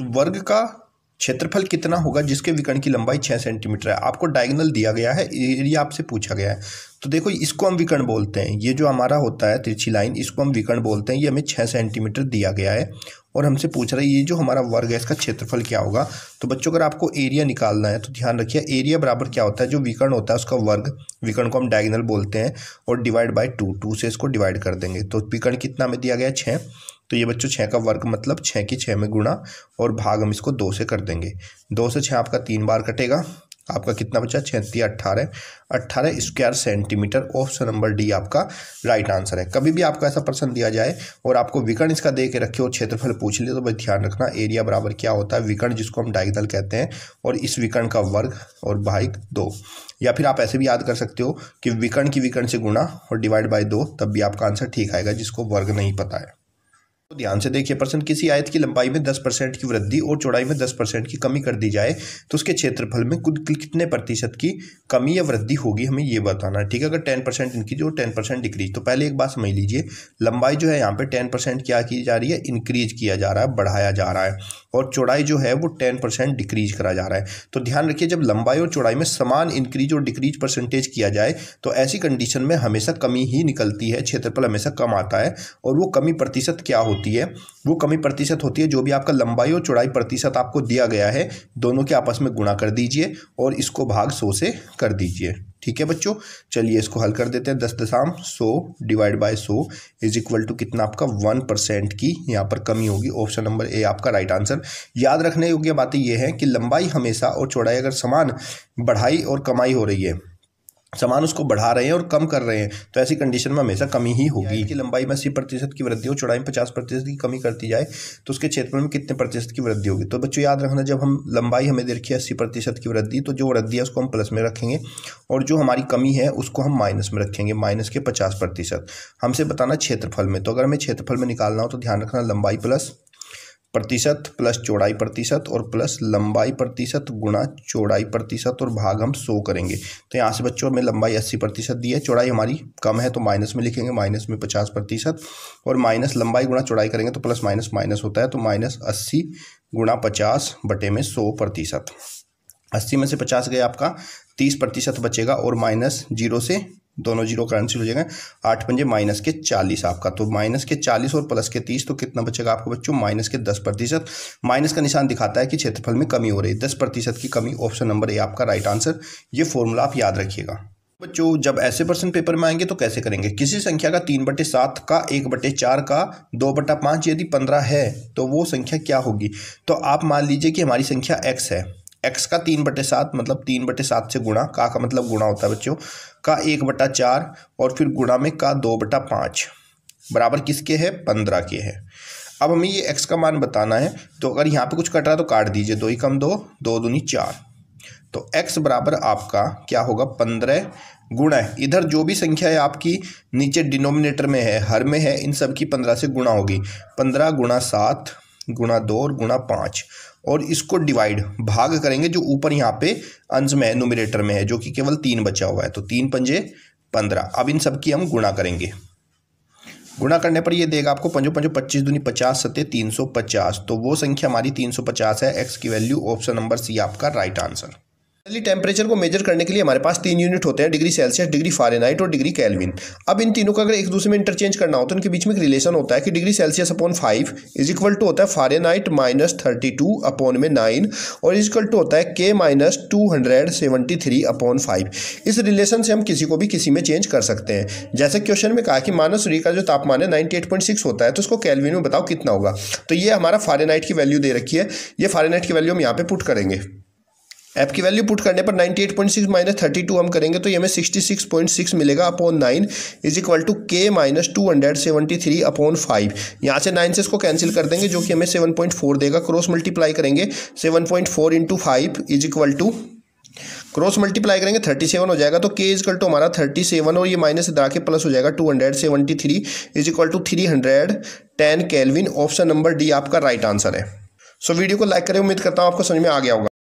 वर्ग का क्षेत्रफल कितना होगा जिसके विकर्ण की लंबाई छः सेंटीमीटर है आपको डायगनल दिया गया है एरिया आपसे पूछा गया है तो देखो इसको हम विकर्ण बोलते हैं ये जो हमारा होता है तिरछी लाइन इसको हम विकर्ण बोलते हैं ये हमें छः सेंटीमीटर दिया गया है और हमसे पूछ रहा है ये जो हमारा वर्ग है इसका क्षेत्रफल क्या होगा तो बच्चों अगर आपको एरिया निकालना है तो ध्यान रखिए एरिया बराबर क्या होता है जो विकर्ण होता है उसका वर्ग विकर्ण को हम डायगनल बोलते हैं और डिवाइड बाई टू टू से इसको डिवाइड कर देंगे तो विकर्ण कितना में दिया गया छः तो ये बच्चों छः का वर्ग मतलब छः की छः में गुणा और भाग हम इसको दो से कर देंगे दो से छः आपका तीन बार कटेगा आपका कितना बचा छत्तीस अट्ठारह अट्ठारह square centimetre option number D आपका राइट आंसर है कभी भी आपको ऐसा प्रश्न दिया जाए और आपको विकर्ण इसका दे के रखे और क्षेत्रफल पूछ ले तो भाई ध्यान रखना एरिया बराबर क्या होता है विकर्ण जिसको हम डाइगनल कहते हैं और इस विकर्ण का वर्ग और भाग दो या फिर आप ऐसे भी याद कर सकते हो कि विकर्ण की विकर्ण से गुणा और डिवाइड बाई दो तब भी आपका आंसर ठीक आएगा जिसको वर्ग नहीं पता है तो ध्यान से देखिए प्रश्न किसी आयत की लंबाई में दस परसेंट की वृद्धि और चौड़ाई में दस परसेंट की कमी कर दी जाए तो उसके क्षेत्रफल में कुल कितने प्रतिशत की कमी या वृद्धि होगी हमें यह बताना है ठीक है अगर टेन परसेंट इनकी जो टेन परसेंट डिक्रीज तो पहले एक बात समझ लीजिए लंबाई जो है यहाँ पे टेन परसेंट क्या की जा रही है इंक्रीज किया जा रहा है बढ़ाया जा रहा है और चौड़ाई जो है वो टेन परसेंट डिक्रीज करा जा रहा है तो ध्यान रखिए जब लंबाई और चौड़ाई में समान इंक्रीज और डिक्रीज परसेंटेज किया जाए तो ऐसी कंडीशन में हमेशा कमी ही निकलती है क्षेत्रफल हमेशा कम आता है और वो कमी प्रतिशत क्या होती है वो कमी प्रतिशत होती है जो भी आपका लंबाई और चौड़ाई प्रतिशत आपको दिया गया है दोनों के आपस में गुणा कर दीजिए और इसको भाग सौ से कर दीजिए ठीक है बच्चों चलिए इसको हल कर देते हैं दस दशाम सो डिवाइड बाय सो इज इक्वल टू कितना आपका वन परसेंट की यहाँ पर कमी होगी ऑप्शन नंबर ए आपका राइट आंसर याद रखने योग्य बातें यह है कि लंबाई हमेशा और चौड़ाई अगर समान बढ़ाई और कमाई हो रही है सामान उसको बढ़ा रहे हैं और कम कर रहे हैं तो ऐसी कंडीशन में हमेशा कमी ही होगी कि लंबाई में अस्सी प्रतिशत की वृद्धि हो चौड़ाई में पचास प्रतिशत की कमी करती जाए तो उसके क्षेत्रफल में कितने प्रतिशत की वृद्धि होगी तो बच्चों याद रखना जब हम लंबाई हमें देखिए अस्सी प्रतिशत की वृद्धि तो जो वृद्धि है उसको हम प्लस में रखेंगे और जो हमारी कमी है उसको हम माइनस में रखेंगे माइनस के पचास प्रतिशत हमसे बताना क्षेत्रफल में तो अगर हमें क्षेत्रफल में निकालना हो तो ध्यान रखना लंबाई प्लस प्रतिशत प्लस चौड़ाई प्रतिशत और प्लस लंबाई प्रतिशत गुणा चौड़ाई प्रतिशत और भाग हम सौ करेंगे तो यहाँ से बच्चों हमें लंबाई अस्सी प्रतिशत दी है चौड़ाई हमारी कम है तो माइनस में लिखेंगे माइनस में पचास प्रतिशत और माइनस लंबाई गुणा चौड़ाई करेंगे तो प्लस माइनस माइनस होता है तो माइनस अस्सी गुणा पचास बटे में सौ प्रतिशत अस्सी में से पचास गया आपका तीस प्रतिशत बचेगा और माइनस जीरो से दोनों जीरो कैंसिल हो जाएगा आठ पंजे माइनस के चालीस आपका तो माइनस के चालीस और प्लस के तीस तो कितना बचेगा आपको बच्चों माइनस के दस प्रतिशत माइनस का निशान दिखाता है कि क्षेत्रफल में कमी हो रही है दस प्रतिशत की कमी ऑप्शन नंबर ए आपका राइट आंसर ये फॉर्मूला आप याद रखिएगा बच्चों जब ऐसे प्रश्न पेपर में आएंगे तो कैसे करेंगे किसी संख्या का तीन बटे सात का एक बटे चार का दो बटा पाँच यदि पंद्रह है तो वो संख्या क्या होगी तो आप मान लीजिए कि हमारी संख्या एक्स है एक्स का तीन बटे सात मतलब तीन बटे सात से गुणा का का मतलब गुणा होता है बच्चों का एक बटा चार और फिर गुणा में का दो बटा पाँच बराबर किसके है पंद्रह के है अब हमें ये एक्स का मान बताना है तो अगर यहाँ पे कुछ कट रहा है तो काट दीजिए दो ही कम दो दो दूनी चार तो एक्स बराबर आपका क्या होगा पंद्रह गुणा है इधर जो भी संख्या है आपकी नीचे डिनोमिनेटर में है हर में है इन सब की पंद्रह से गुणा होगी पंद्रह गुणा सात गुणा दो और गुणा पाँच और इसको डिवाइड भाग करेंगे जो ऊपर यहाँ पे अंश में है नोमिनेटर में है जो कि केवल तीन बचा हुआ है तो तीन पंजे पंद्रह अब इन सब की हम गुणा करेंगे गुणा करने पर ये देगा आपको पंजो पंजो पच्चीस दूनी पचास सत्य तीन सौ पचास तो वो संख्या हमारी तीन सौ पचास है एक्स की वैल्यू ऑप्शन नंबर सी आपका राइट आंसर पहली टेम्परेचर को मेजर करने के लिए हमारे पास तीन यूनिट होते हैं डिग्री सेल्सियस डिग्री फारेनहाइट और डिग्री कैलविन अब इन तीनों का अगर एक दूसरे में इंटरचेंज करना हो तो इनके बीच में एक रिलेशन होता है कि degree Celsius upon five is equal to होता है Fahrenheit minus thirty two upon में नाइन और इज इक्वल टू होता है K minus two hundred seventy three upon five इस रिलेशन से हम किसी को भी किसी में चेंज कर सकते हैं जैसे क्वेश्चन में कहा कि मानव सूर्य का जो तापमान है नाइन्टी एट पॉइंट सिक्स होता है तो उसको कैलविन में बताओ कितना होगा तो ये हमारा फारेनहाइट की वैल्यू दे रखी है ये फारेनहाइट की वैल्यू हम यहाँ पे पुट करेंगे एफ की वैल्यू पुट करने पर 98.6 माइनस थर्टी हम करेंगे तो ये हमें 66.6 मिलेगा upon nine is equal to K minus two hundred seventy three upon five यहाँ से नाइन से इसको कैंसिल कर देंगे जो कि हमें 7.4 देगा क्रॉस मल्टीप्लाई करेंगे 7.4 point four into five is equal to cross multiply करेंगे 37 सेवन हो जाएगा तो के इज इक्वल टू हमारा थर्टी सेवन और ये माइनस इधर आके प्लस हो जाएगा two hundred seventy three is equal to three hundred ten Kelvin option number D आपका राइट आंसर है सो so, वीडियो को लाइक करें उम्मीद करता हूँ आपको समझ में आ गया होगा